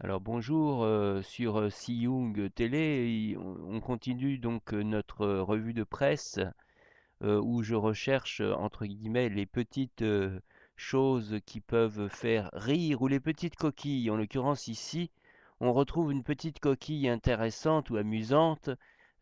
Alors bonjour, euh, sur euh, Siyoung Télé, on continue donc euh, notre revue de presse où je recherche entre guillemets les petites choses qui peuvent faire rire ou les petites coquilles. En l'occurrence ici, on retrouve une petite coquille intéressante ou amusante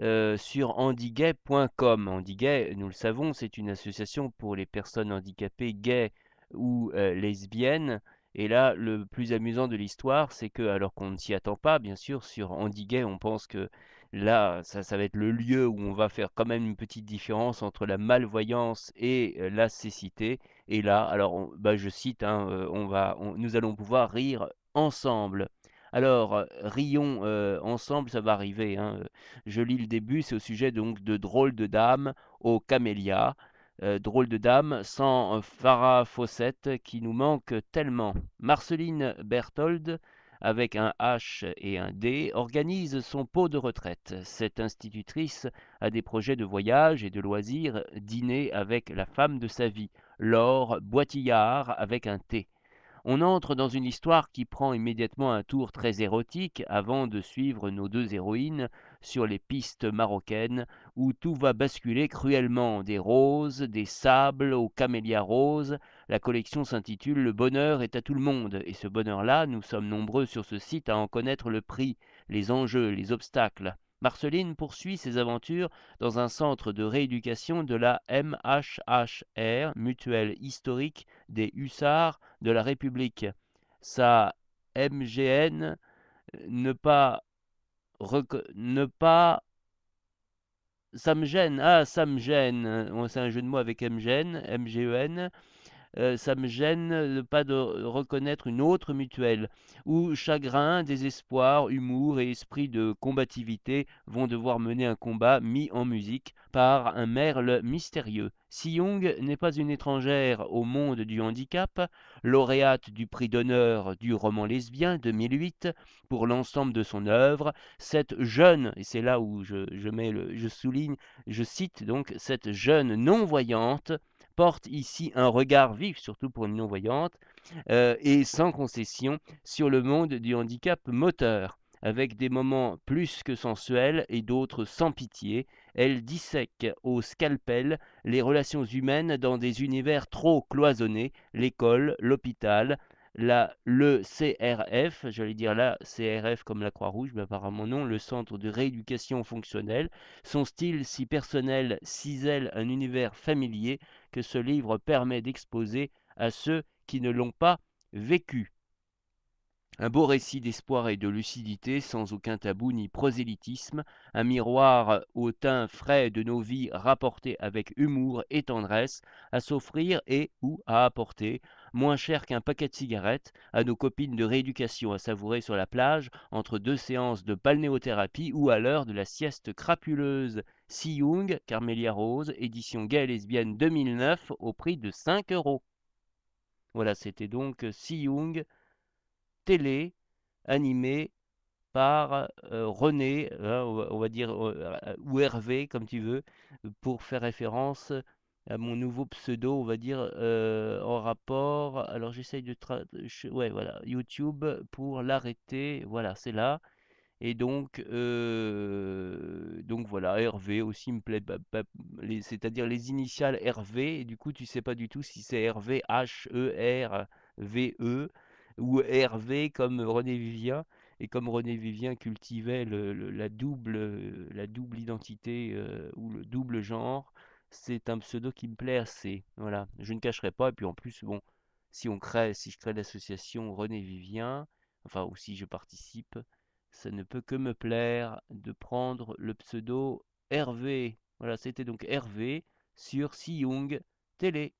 sur Handigay.com. Handigay, nous le savons, c'est une association pour les personnes handicapées gays ou lesbiennes et là, le plus amusant de l'histoire, c'est que, alors qu'on ne s'y attend pas, bien sûr, sur Gay, on pense que là, ça, va être le lieu où on va faire quand même une petite différence entre la malvoyance et euh, la cécité. Et là, alors, bah, je cite, hein, euh, on va, nous allons pouvoir rire ensemble. Alors, euh, rions ensemble, ça va arriver. Hein, je lis le début, c'est au sujet donc de drôles de dames au camélias. Euh, drôle de dame, sans euh, Farah fossette qui nous manque tellement. Marceline Berthold, avec un H et un D, organise son pot de retraite. Cette institutrice a des projets de voyage et de loisirs, dîner avec la femme de sa vie, Laure Boitillard avec un T. On entre dans une histoire qui prend immédiatement un tour très érotique avant de suivre nos deux héroïnes sur les pistes marocaines où tout va basculer cruellement, des roses, des sables aux camélias roses. La collection s'intitule Le bonheur est à tout le monde, et ce bonheur-là, nous sommes nombreux sur ce site à en connaître le prix, les enjeux, les obstacles. Marceline poursuit ses aventures dans un centre de rééducation de la MHHR, mutuelle historique des hussards de la République. Sa MGN ne pas, ne pas ça me gêne. Ah, ça me gêne. c'est un jeu de mots avec MGN, MGEN. Euh, ça me gêne de pas de reconnaître une autre mutuelle où chagrin, désespoir, humour et esprit de combativité vont devoir mener un combat mis en musique par un merle mystérieux. Si Young n'est pas une étrangère au monde du handicap, lauréate du prix d'honneur du roman lesbien 2008 pour l'ensemble de son œuvre, cette jeune, et c'est là où je, mets le, je souligne, je cite donc cette jeune non-voyante, porte ici un regard vif, surtout pour une non-voyante, euh, et sans concession sur le monde du handicap moteur avec des moments plus que sensuels et d'autres sans pitié. Elle dissèque au scalpel les relations humaines dans des univers trop cloisonnés, l'école, l'hôpital, la, le CRF, j'allais dire la CRF comme la Croix-Rouge, mais apparemment non, le Centre de rééducation fonctionnelle. Son style si personnel cisèle un univers familier que ce livre permet d'exposer à ceux qui ne l'ont pas vécu. Un beau récit d'espoir et de lucidité, sans aucun tabou ni prosélytisme, un miroir au teint frais de nos vies rapporté avec humour et tendresse, à s'offrir et ou à apporter, moins cher qu'un paquet de cigarettes, à nos copines de rééducation à savourer sur la plage, entre deux séances de palnéothérapie ou à l'heure de la sieste crapuleuse. Si Young, Carmelia Rose, édition gay et lesbienne 2009, au prix de 5 euros. Voilà, c'était donc euh, Si Young télé animée par, euh, René, hein, on va dire, euh, euh, ou Hervé comme tu veux, pour faire référence à mon nouveau pseudo, on va dire, en rapport alors j'essaye de ouais voilà, YouTube pour l'arrêter, voilà, c'est là et donc, donc voilà, Hervé aussi me plaît bah, bah, c'est-à-dire les initiales Hervé et du coup, tu sais pas du tout si c'est Hervé H-E-R-V-E ou Hervé comme René Vivien. Et comme René Vivien cultivait la, double, euh, la double identité euh, ou le double genre, c'est un pseudo qui me plaît assez. Voilà, je ne cacherai pas. Et puis en plus, bon, si on crée, si je crée l'association René Vivien, enfin, ou si je participe, ça ne peut que me plaire de prendre le pseudo Hervé. Voilà, c'était donc Hervé sur Si Télé.